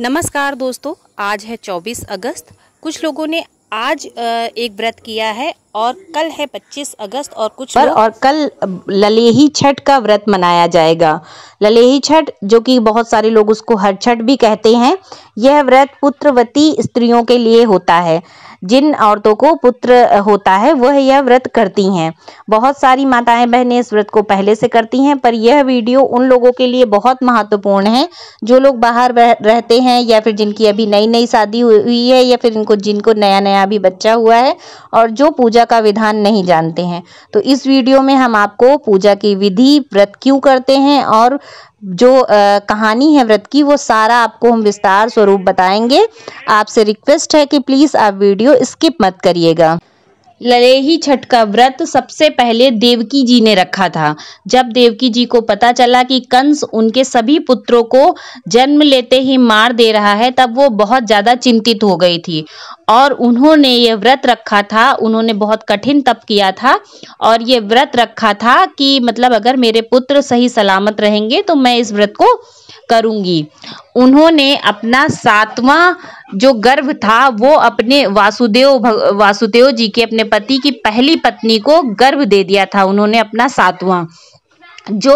नमस्कार दोस्तों आज है 24 अगस्त कुछ लोगों ने आज एक व्रत किया है और कल है 25 अगस्त और कुछ पर और कल ललेही छठ का व्रत मनाया जाएगा ललेही छठ जो कि बहुत सारे लोग उसको हर छठ भी कहते हैं यह व्रत पुत्रवती स्त्रियों के लिए होता है जिन औरतों को पुत्र होता है वह यह व्रत करती हैं बहुत सारी माताएं बहनें इस व्रत को पहले से करती हैं पर यह वीडियो उन लोगों के लिए बहुत महत्वपूर्ण है जो लोग बाहर रहते हैं या फिर जिनकी अभी नई नई शादी हुई है या फिर इनको जिनको नया नया अभी बच्चा हुआ है और जो पूजा का विधान नहीं जानते हैं तो इस वीडियो में हम आपको पूजा की विधि व्रत क्यों करते हैं और जो आ, कहानी है व्रत की वो सारा आपको हम विस्तार स्वरूप बताएंगे आपसे रिक्वेस्ट है कि प्लीज़ आप वीडियो स्किप मत करिएगा ललेही छठ का व्रत सबसे पहले देवकी जी ने रखा था जब देवकी जी को पता चला कि कंस उनके सभी पुत्रों को जन्म लेते ही मार दे रहा है तब वो बहुत ज़्यादा चिंतित हो गई थी और उन्होंने ये व्रत रखा था उन्होंने बहुत कठिन तप किया था और ये व्रत रखा था कि मतलब अगर मेरे पुत्र सही सलामत रहेंगे तो मैं इस व्रत को करूँगी उन्होंने अपना सातवां जो गर्भ था वो अपने वासुदेव वासुदेव जी के अपने पति की पहली पत्नी को गर्भ दे दिया था उन्होंने अपना सातवां जो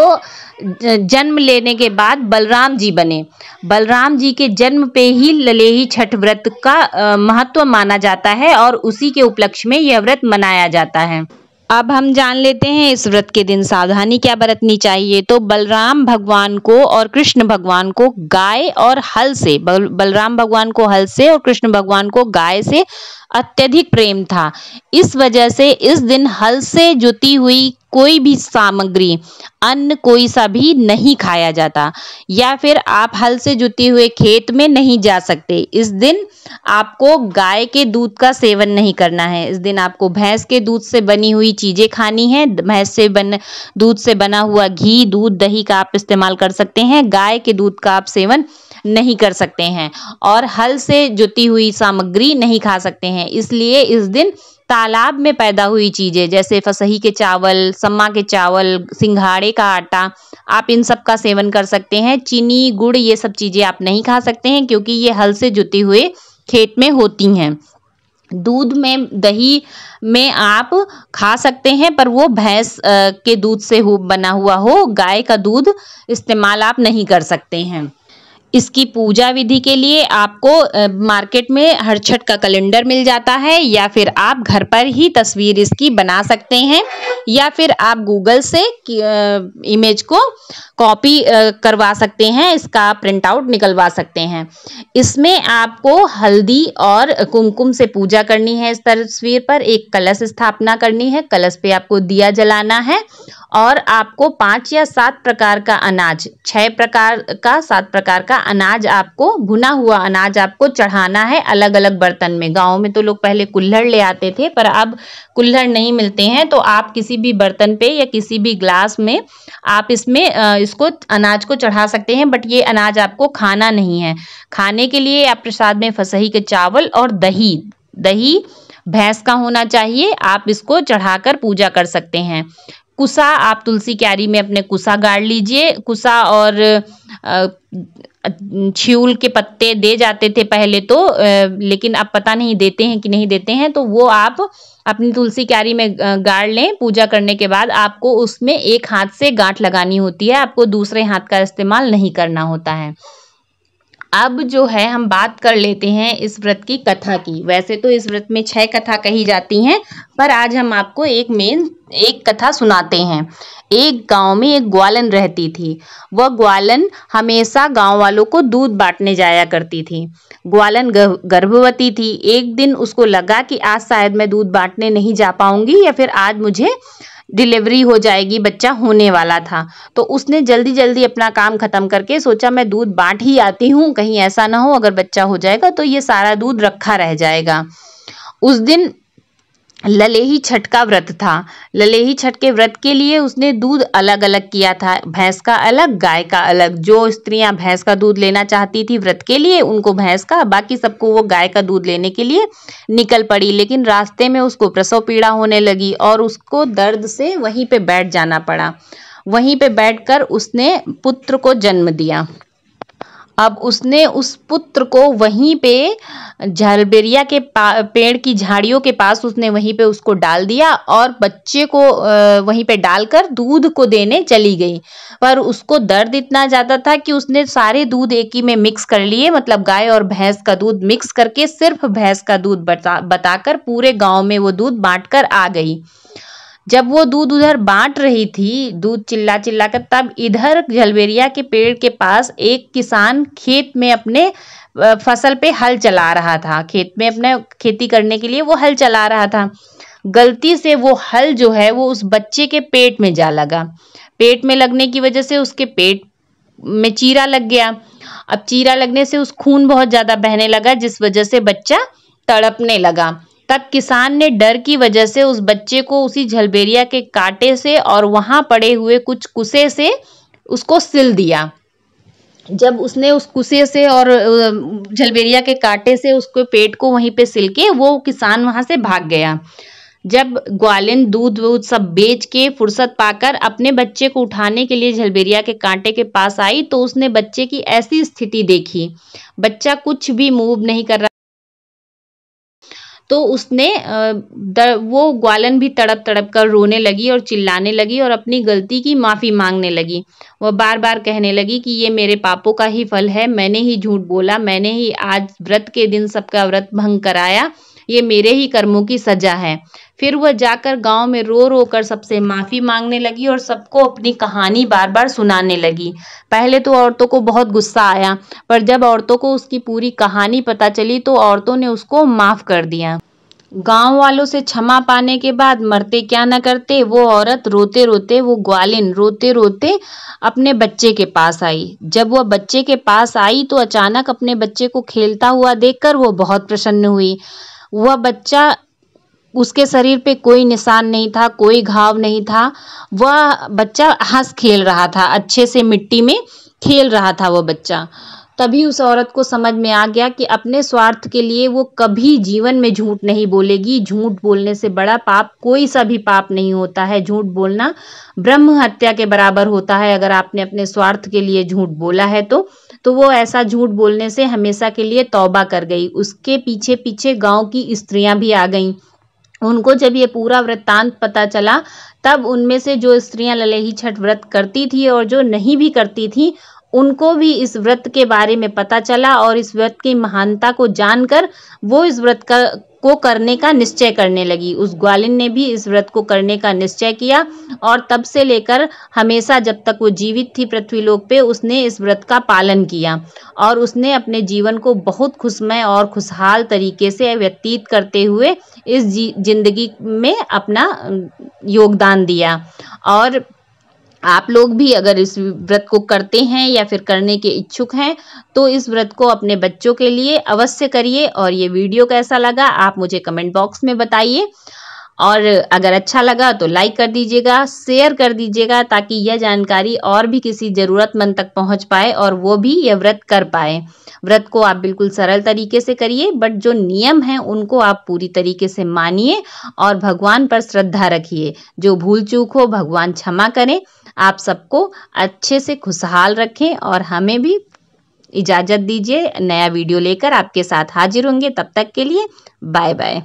जन्म लेने के बाद बलराम जी बने बलराम जी के जन्म पे ही ललेही छठ व्रत का महत्व माना जाता है और उसी के उपलक्ष्य में यह व्रत मनाया जाता है अब हम जान लेते हैं इस व्रत के दिन सावधानी क्या बरतनी चाहिए तो बलराम भगवान को और कृष्ण भगवान को गाय और हल से बल, बलराम भगवान को हल से और कृष्ण भगवान को गाय से अत्यधिक प्रेम था इस वजह से इस दिन हल से जुती हुई कोई भी सामग्री अन्न कोई सा भी नहीं खाया जाता या फिर आप हल से जुते हुए खेत में नहीं जा सकते इस दिन आपको गाय के दूध का सेवन नहीं करना है इस दिन आपको भैंस के दूध से बनी हुई चीज़ें खानी है भैंस से बन दूध से बना हुआ घी दूध दही का आप इस्तेमाल कर सकते हैं गाय के दूध का आप सेवन नहीं कर सकते हैं और हल से जुती हुई सामग्री नहीं खा सकते हैं इसलिए इस दिन तालाब में पैदा हुई चीज़ें जैसे फसही के चावल सम्मा के चावल सिंघाड़े का आटा आप इन सब का सेवन कर सकते हैं चीनी गुड़ ये सब चीज़ें आप नहीं खा सकते हैं क्योंकि ये हल से जुती हुए खेत में होती हैं दूध में दही में आप खा सकते हैं पर वो भैंस के दूध से हो बना हुआ हो गाय का दूध इस्तेमाल आप नहीं कर सकते हैं इसकी पूजा विधि के लिए आपको मार्केट में हर छठ का कैलेंडर मिल जाता है या फिर आप घर पर ही तस्वीर इसकी बना सकते हैं या फिर आप गूगल से इमेज को कॉपी करवा सकते हैं इसका प्रिंट आउट निकलवा सकते हैं इसमें आपको हल्दी और कुमकुम से पूजा करनी है इस तस्वीर पर एक कलश स्थापना करनी है कलश पे आपको दिया जलाना है और आपको पाँच या सात प्रकार का अनाज छः प्रकार का सात प्रकार का अनाज आपको भुना हुआ अनाज आपको चढ़ाना है अलग अलग बर्तन में गाँव में तो लोग पहले कुल्हड़ ले आते थे पर अब कुल्हड़ नहीं मिलते हैं तो आप किसी भी बर्तन पे या किसी भी ग्लास में आप इसमें इसको अनाज को चढ़ा सकते हैं बट ये अनाज आपको खाना नहीं है खाने के लिए आप प्रसाद में फसही के चावल और दही दही भैंस का होना चाहिए आप इसको चढ़ाकर पूजा कर सकते हैं कुसा आप तुलसी क्यारी में अपने कुसा गाड़ लीजिए कुसा और छिउल के पत्ते दे जाते थे पहले तो लेकिन अब पता नहीं देते हैं कि नहीं देते हैं तो वो आप अपनी तुलसी क्यारी में गाड़ लें पूजा करने के बाद आपको उसमें एक हाथ से गांठ लगानी होती है आपको दूसरे हाथ का इस्तेमाल नहीं करना होता है अब जो है हम बात कर लेते हैं इस व्रत की कथा की वैसे तो इस व्रत में छह कथा कही जाती हैं पर आज हम आपको एक मेन एक कथा सुनाते हैं एक गांव में एक ग्वालन रहती थी वह ग्वालन हमेशा गांव वालों को दूध बांटने जाया करती थी ग्वालन गर्भवती थी एक दिन उसको लगा कि आज शायद मैं दूध बांटने नहीं जा पाऊंगी या फिर आज मुझे डिलीवरी हो जाएगी बच्चा होने वाला था तो उसने जल्दी जल्दी अपना काम ख़त्म करके सोचा मैं दूध बांट ही आती हूँ कहीं ऐसा ना हो अगर बच्चा हो जाएगा तो ये सारा दूध रखा रह जाएगा उस दिन ललेही छठ का व्रत था ललेही छठ के व्रत के लिए उसने दूध अलग अलग किया था भैंस का अलग गाय का अलग जो स्त्रियां भैंस का दूध लेना चाहती थी व्रत के लिए उनको भैंस का बाकी सबको वो गाय का दूध लेने के लिए निकल पड़ी लेकिन रास्ते में उसको प्रसव पीड़ा होने लगी और उसको दर्द से वहीं पे बैठ जाना पड़ा वहीं पर बैठ उसने पुत्र को जन्म दिया अब उसने उस पुत्र को वहीं पे झलबेरिया के पेड़ की झाड़ियों के पास उसने वहीं पे उसको डाल दिया और बच्चे को वहीं पे डालकर दूध को देने चली गई पर उसको दर्द इतना ज़्यादा था कि उसने सारे दूध एक ही में मिक्स कर लिए मतलब गाय और भैंस का दूध मिक्स करके सिर्फ भैंस का दूध बता बताकर पूरे गाँव में वो दूध बाँट आ गई जब वो दूध उधर बांट रही थी दूध चिल्ला चिल्ला कर तब इधर जलबेरिया के पेड़ के पास एक किसान खेत में अपने फसल पे हल चला रहा था खेत में अपने खेती करने के लिए वो हल चला रहा था गलती से वो हल जो है वो उस बच्चे के पेट में जा लगा पेट में लगने की वजह से उसके पेट में चीरा लग गया अब चीरा लगने से उस खून बहुत ज़्यादा बहने लगा जिस वजह से बच्चा तड़पने लगा तब किसान ने डर की वजह से उस बच्चे को उसी झलबेरिया के कांटे से और वहाँ पड़े हुए कुछ कुसे से उसको सिल दिया जब उसने उस कुसे से और झलबेरिया के कांटे से उसको पेट को वहीं पे सिल के वो किसान वहाँ से भाग गया जब ग्वालिन दूध वूध सब बेच के फुर्सत पाकर अपने बच्चे को उठाने के लिए झलबेरिया के कांटे के पास आई तो उसने बच्चे की ऐसी स्थिति देखी बच्चा कुछ भी मूव नहीं कर रहा तो उसने वो ग्वालन भी तड़प तड़प कर रोने लगी और चिल्लाने लगी और अपनी गलती की माफ़ी मांगने लगी वह बार बार कहने लगी कि ये मेरे पापों का ही फल है मैंने ही झूठ बोला मैंने ही आज व्रत के दिन सबका व्रत भंग कराया ये मेरे ही कर्मों की सजा है फिर वह जाकर गांव में रो रो कर सबसे माफ़ी मांगने लगी और सबको अपनी कहानी बार बार सुनाने लगी पहले तो औरतों को बहुत गुस्सा आया पर जब औरतों को उसकी पूरी कहानी पता चली तो औरतों ने उसको माफ़ कर दिया गांव वालों से क्षमा पाने के बाद मरते क्या न करते वो औरत रोते रोते वो ग्वालिन रोते रोते अपने बच्चे के पास आई जब वह बच्चे के पास आई तो अचानक अपने बच्चे को खेलता हुआ देखकर वो बहुत प्रसन्न हुई वह बच्चा उसके शरीर पे कोई निशान नहीं था कोई घाव नहीं था वह बच्चा हंस खेल रहा था अच्छे से मिट्टी में खेल रहा था वह बच्चा तभी उस औरत को समझ में आ गया कि अपने स्वार्थ के लिए वो कभी जीवन में झूठ नहीं बोलेगी झूठ बोलने से बड़ा पाप कोई सा भी पाप नहीं होता है झूठ बोलना ब्रह्म हत्या के बराबर होता है अगर आपने अपने स्वार्थ के लिए झूठ बोला है तो तो वो ऐसा झूठ बोलने से हमेशा के लिए तौबा कर गई उसके पीछे पीछे गांव की स्त्रियां भी आ गईं उनको जब ये पूरा वृत्तांत पता चला तब उनमें से जो स्त्रियां ललेही छठ व्रत करती थी और जो नहीं भी करती थी उनको भी इस व्रत के बारे में पता चला और इस व्रत की महानता को जानकर वो इस व्रत का को करने का निश्चय करने लगी उस ग्वालिन ने भी इस व्रत को करने का निश्चय किया और तब से लेकर हमेशा जब तक वो जीवित थी पृथ्वीलोक पे उसने इस व्रत का पालन किया और उसने अपने जीवन को बहुत खुशमय और खुशहाल तरीके से व्यतीत करते हुए इस जिंदगी में अपना योगदान दिया और आप लोग भी अगर इस व्रत को करते हैं या फिर करने के इच्छुक हैं तो इस व्रत को अपने बच्चों के लिए अवश्य करिए और ये वीडियो कैसा लगा आप मुझे कमेंट बॉक्स में बताइए और अगर अच्छा लगा तो लाइक कर दीजिएगा शेयर कर दीजिएगा ताकि यह जानकारी और भी किसी ज़रूरतमंद तक पहुंच पाए और वो भी यह व्रत कर पाए व्रत को आप बिल्कुल सरल तरीके से करिए बट जो नियम हैं उनको आप पूरी तरीके से मानिए और भगवान पर श्रद्धा रखिए जो भूल चूक हो भगवान क्षमा करें आप सबको अच्छे से खुशहाल रखें और हमें भी इजाज़त दीजिए नया वीडियो लेकर आपके साथ हाजिर होंगे तब तक के लिए बाय बाय